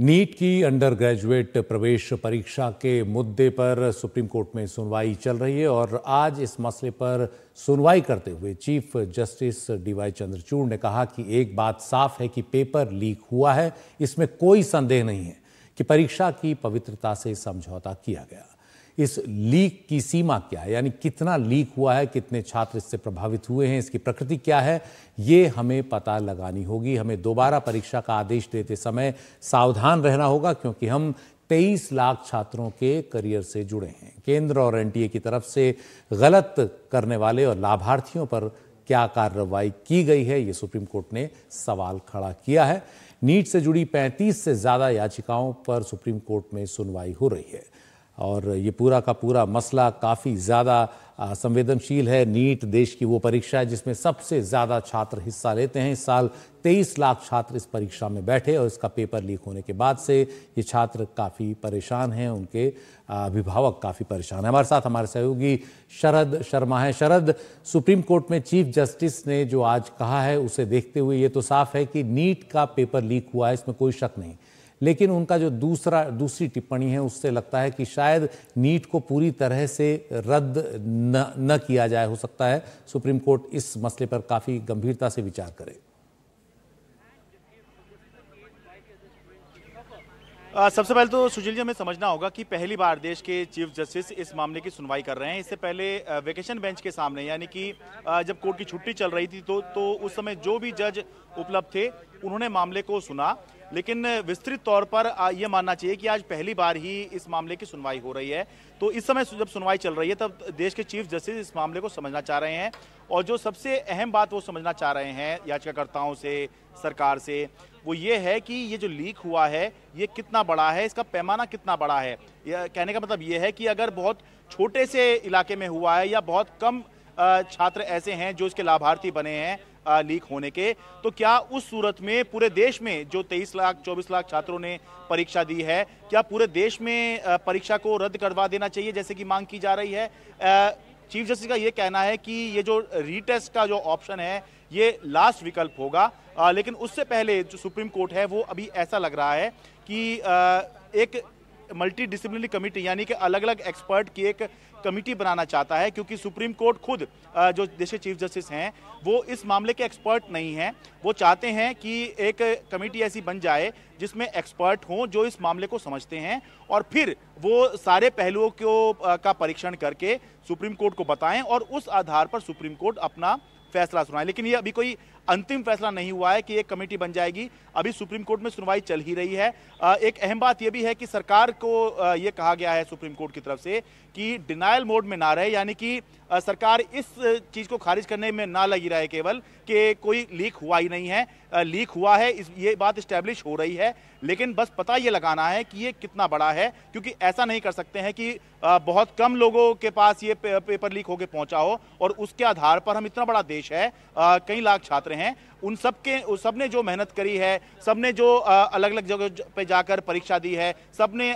NEET की under graduate प्रवेश परीक्षा के मुद्दे पर सुप्रीम कोर्ट में सुनवाई चल रही है और आज इस मसले पर सुनवाई करते हुए चीफ जस्टिस डीवाई चंद्रचूड़ ने कहा कि एक बात साफ है कि पेपर लीक हुआ है इसमें कोई संदेह नहीं है कि परीक्षा की पवित्रता से समझौता किया गया इस लीक की सीमा क्या है यानी कितना लीक हुआ है कितने छात्र इससे प्रभावित हुए हैं इसकी प्रकृति क्या है ये हमें पता लगानी होगी हमें दोबारा परीक्षा का आदेश देते समय सावधान रहना होगा क्योंकि हम 23 लाख छात्रों के करियर से जुड़े हैं केंद्र और एनटीए की तरफ से गलत करने वाले और लाभार्थियों पर क्या कार्रवाई की गई है ये सुप्रीम कोर्ट ने सवाल खड़ा किया है नीट से जुड़ी 35 से ज्यादा याचिकाओं पर सुप्रीम कोर्ट में सुनवाई हो रही है और ये पूरा का पूरा मसला काफ़ी ज़्यादा संवेदनशील है नीट देश की वो परीक्षा है जिसमें सबसे ज़्यादा छात्र हिस्सा लेते हैं इस साल 23 लाख छात्र इस परीक्षा में बैठे और इसका पेपर लीक होने के बाद से ये छात्र काफ़ी परेशान हैं उनके अभिभावक काफ़ी परेशान हैं हमारे साथ हमारे सहयोगी शरद शर्मा हैं शरद सुप्रीम कोर्ट में चीफ जस्टिस ने जो आज कहा है उसे देखते हुए ये तो साफ है कि नीट का पेपर लीक हुआ है इसमें कोई शक नहीं लेकिन उनका जो दूसरा दूसरी टिप्पणी है उससे लगता है कि शायद नीट को पूरी तरह से रद्द न, न किया जाए हो सकता है सुप्रीम कोर्ट इस मसले पर काफ़ी गंभीरता से विचार करे सबसे पहले तो सुशील जी हमें समझना होगा कि पहली बार देश के चीफ जस्टिस इस मामले की सुनवाई कर रहे हैं इससे पहले वेकेशन बेंच के सामने यानी कि जब कोर्ट की छुट्टी चल रही थी तो तो उस समय जो भी जज उपलब्ध थे उन्होंने मामले को सुना लेकिन विस्तृत तौर पर यह मानना चाहिए कि आज पहली बार ही इस मामले की सुनवाई हो रही है तो इस समय जब सुनवाई चल रही है तब देश के चीफ जस्टिस इस मामले को समझना चाह रहे हैं और जो सबसे अहम बात वो समझना चाह रहे हैं याचिकाकर्ताओं से सरकार से वो ये है कि ये जो लीक हुआ है ये कितना बड़ा है इसका पैमाना कितना बड़ा है कहने का मतलब ये है कि अगर बहुत छोटे से इलाके में हुआ है या बहुत कम छात्र ऐसे हैं जो इसके लाभार्थी बने हैं लीक होने के तो क्या उस सूरत में पूरे देश में जो 23 लाख 24 लाख छात्रों ने परीक्षा दी है क्या पूरे देश में परीक्षा को रद्द करवा देना चाहिए जैसे कि मांग की जा रही है चीफ जस्टिस का ये कहना है कि ये जो रीटेस्ट का जो ऑप्शन है ये लास्ट विकल्प होगा लेकिन उससे पहले जो सुप्रीम कोर्ट है वो अभी ऐसा लग रहा है कि एक मल्टी डिसिप्लिनरी कमेटी यानी कि अलग अलग एक्सपर्ट की एक कमेटी बनाना चाहता है क्योंकि सुप्रीम कोर्ट खुद जो देश के चीफ जस्टिस हैं वो इस मामले के एक्सपर्ट नहीं हैं वो चाहते हैं कि एक कमेटी ऐसी बन जाए जिसमें एक्सपर्ट हों जो इस मामले को समझते हैं और फिर वो सारे पहलुओं को का परीक्षण करके सुप्रीम कोर्ट को बताएं और उस आधार पर सुप्रीम कोर्ट अपना फैसला सुनाए लेकिन ये अभी कोई अंतिम फैसला नहीं हुआ है कि एक कमेटी बन जाएगी अभी सुप्रीम कोर्ट में सुनवाई चल ही रही है एक अहम बात यह भी है कि सरकार को यह कहा गया है सुप्रीम कोर्ट की तरफ से कि डिनाइल मोड में ना रहे यानी कि सरकार इस चीज़ को खारिज करने में ना लगी रहे केवल कि कोई लीक हुआ ही नहीं है लीक हुआ है इस ये बात स्टैब्लिश हो रही है लेकिन बस पता ये लगाना है कि ये कितना बड़ा है क्योंकि ऐसा नहीं कर सकते हैं कि बहुत कम लोगों के पास ये पेपर लीक होकर पहुंचा हो और उसके आधार पर हम इतना बड़ा देश है कई लाख छात्र हैं उन सब के सब ने जो मेहनत करी है सब ने जो अलग अलग जगह पे जाकर परीक्षा दी है सब ने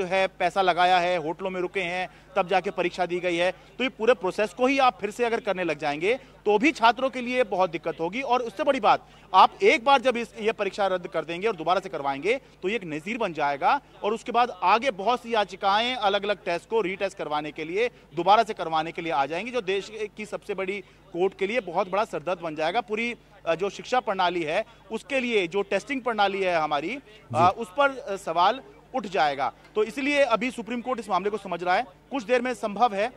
जो है पैसा लगाया है होटलों में रुके हैं तब जाके परीक्षा दी गई है तो ये पूरे प्रोसेस को ही आप फिर से अगर करने लग जाएंगे तो भी छात्रों के लिए बहुत दिक्कत होगी और उससे बड़ी बात आप एक बार जब इस ये परीक्षा रद्द कर देंगे और दोबारा से करवाएंगे तो ये एक नज़ीर बन जाएगा और उसके बाद आगे बहुत सी याचिकाएं अलग अलग टेस्ट को रीटेस्ट करवाने के लिए दोबारा से करवाने के लिए आ जाएंगी जो देश की सबसे बड़ी कोर्ट के लिए बहुत बड़ा सरदर्द बन जाएगा पूरी जो शिक्षा प्रणाली है उसके लिए जो टेस्टिंग प्रणाली है हमारी आ, उस पर सवाल उठ जाएगा तो इसलिए अभी सुप्रीम कोर्ट इस मामले को समझ रहा है कुछ देर में संभव है आ,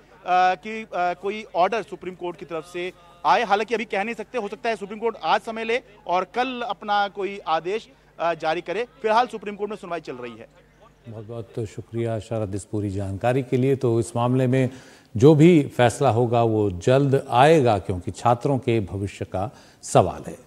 कि आ, कोई ऑर्डर सुप्रीम कोर्ट की तरफ से आए हालांकि अभी कह नहीं सकते हो सकता है सुप्रीम कोर्ट आज समय ले और कल अपना कोई आदेश आ, जारी करे फिलहाल सुप्रीम कोर्ट में सुनवाई चल रही है बहुत बहुत तो शुक्रिया शरद इस पूरी जानकारी के लिए तो इस मामले में जो भी फैसला होगा वो जल्द आएगा क्योंकि छात्रों के भविष्य का सवाल है